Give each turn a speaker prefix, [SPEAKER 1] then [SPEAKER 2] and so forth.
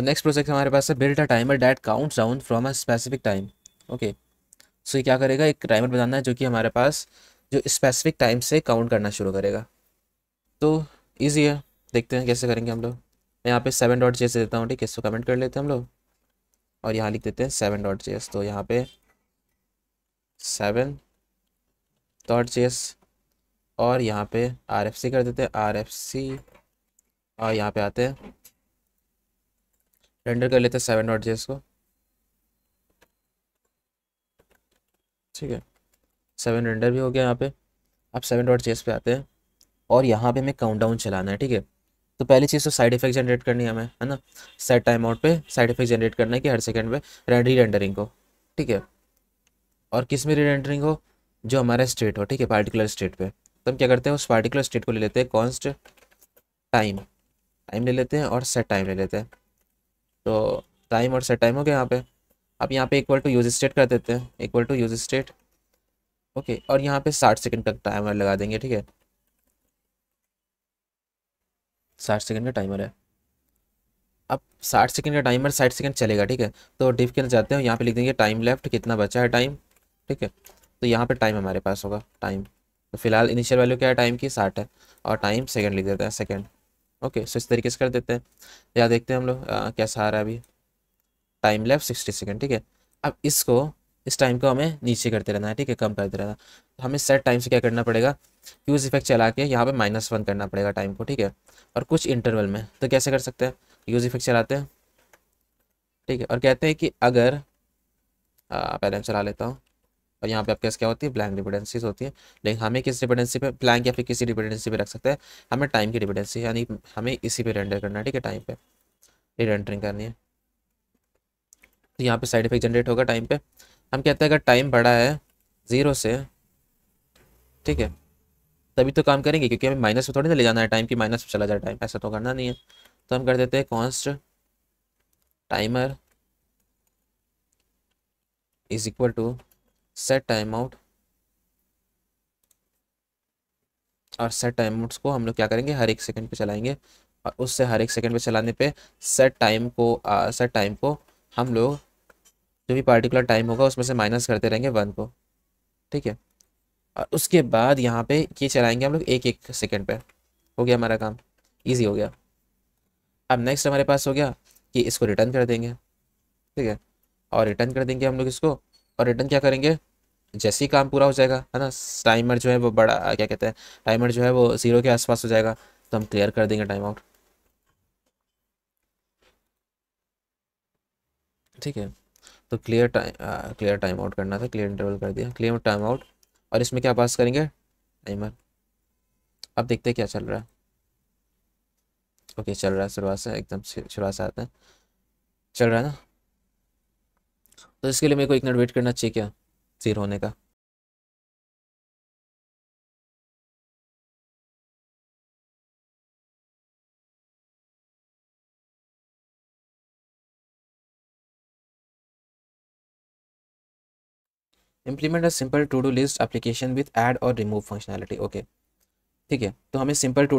[SPEAKER 1] तो next project हमारे पास है build a timer that count down from a specific time okay so ये क्या करेगा एक टाइमर बनाना है जो कि हमारे पास जो स्पेसिफिक टाइम से काउंट करना शुरू करेगा तो ईजी है देखते हैं कैसे करेंगे हम लोग मैं यहाँ पे सेवन डॉट चेस देता हूँ ठीक है इसको कमेंट कर लेते हैं हम लोग और यहाँ लिख देते हैं सेवन डॉट चेस तो यहाँ पे सेवन डॉट चेस और यहाँ पे आर एफ सी कर देते हैं आर एफ सी और यहाँ पे आते हैं रेंडर कर लेते हैं सेवन डॉट जेस को ठीक है सेवन रेंडर भी हो गया यहाँ पे आप सेवन डॉट जेस पे आते हैं और यहाँ पे हमें काउंटडाउन चलाना है ठीक है तो पहली चीज़ तो साइड इफेक्ट जनरेट करनी है हमें है ना सेट टाइम आउट पे साइड इफेक्ट जनरेट करना है कि हर सेकंड पे री रेंडरिंग हो ठीक है और किस में रेंडरिंग हो जो हमारा स्टेट हो ठीक है पार्टिकुलर स्टेट पे तो हम क्या करते हैं उस पार्टिकुलर स्टेट को ले लेते हैं कॉन्स्ट टाइम टाइम ले लेते हैं और सेट टाइम ले लेते हैं तो टाइम और सेट टाइम हो गया यहाँ पे अब यहाँ पे इक्वल टू यूज स्टेट कर देते हैं equal to use state okay और यहाँ पे साठ सेकंड का टाइमर लगा देंगे ठीक है साठ सेकंड का टाइमर है अब साठ सेकंड का टाइमर साठ सेकंड चलेगा ठीक है तो डिफ के जाते हैं यहाँ पे लिख देंगे टाइम लेफ्ट कितना बचा है टाइम ठीक है तो यहाँ पर टाइम हमारे पास होगा टाइम तो फिलहाल इनिशियल वैल्यू क्या है टाइम की साठ है और टाइम सेकेंड लिख देते हैं सेकेंड ओके सो इस तरीके से कर देते हैं या देखते हैं हम लोग कैसा आ रहा है अभी टाइम लैप सिक्सटी सेकेंड ठीक है अब इसको इस टाइम को हमें नीचे करते रहना है ठीक है कम करते रहना तो हमें सेट टाइम से क्या करना पड़ेगा यूज इफेक्ट चला के यहाँ पे माइनस वन करना पड़ेगा टाइम को ठीक है और कुछ इंटरवल में तो कैसे कर सकते हैं यूज इफेक्ट चलाते हैं ठीक है और कहते हैं कि अगर आ, पहले हम चला लेता हूँ और यहाँ पे आपके पास क्या होती है ब्लैंक डिपेंडेंसीज होती है लेकिन हमें किस डिपेंडेंसी पे ब्लैंक या फिर किसी डिपेंडेंसी पे रख सकते हैं हमें टाइम की डिपेंडेंसी यानी हमें इसी पे रेंडर करना है ठीक है टाइम पे रेंडरिंग करनी है तो यहाँ पे साइड इफेक्ट जनरेट होगा टाइम पे हम कहते हैं अगर टाइम बड़ा है ज़ीरो से ठीक है तभी तो काम करेंगे क्योंकि हमें माइनस में थोड़ी ना ले जाना है टाइम की माइनस में चला जाए टाइम ऐसा तो करना नहीं है तो हम कर देते हैं const timer is equal to set time out और सेट टाइम आउट्स को हम लोग क्या करेंगे हर एक सेकंड पे चलाएंगे और उससे हर एक सेकंड पे चलाने पे सेट टाइम को सेट सेट टाइम को हम लोग जो भी पार्टिकुलर टाइम होगा उसमें से माइनस करते रहेंगे वन को ठीक है और उसके बाद यहाँ पे ये चलाएंगे हम लोग एक एक सेकेंड पे हो गया हमारा काम ईजी हो गया अब नेक्स्ट हमारे पास हो गया कि इसको रिटर्न कर देंगे ठीक है और रिटर्न कर देंगे हम लोग इसको और रिटर्न क्या करेंगे जैसे ही काम पूरा हो जाएगा है ना टाइमर जो है वो बड़ा क्या कहते हैं टाइमर जो है वो ज़ीरो के आसपास हो जाएगा तो हम क्लियर कर देंगे टाइम आउट ठीक है तो clear time clear time out करना था क्लियर इंटरवल कर दिया क्लियर टाइम आउट और इसमें क्या पास करेंगे टाइमर अब देखते हैं क्या चल रहा है ओके चल रहा है शुरुआत से एकदम शुरुआत से आते हैं चल रहा है ना तो इसके लिए मेरे को एक मिनट वेट करना चाहिए क्या जीरो होने का implement a simple to do list application with add और रिमूव फंक्शनैलिटी ओके ठीक है तो हमें सिंपल टू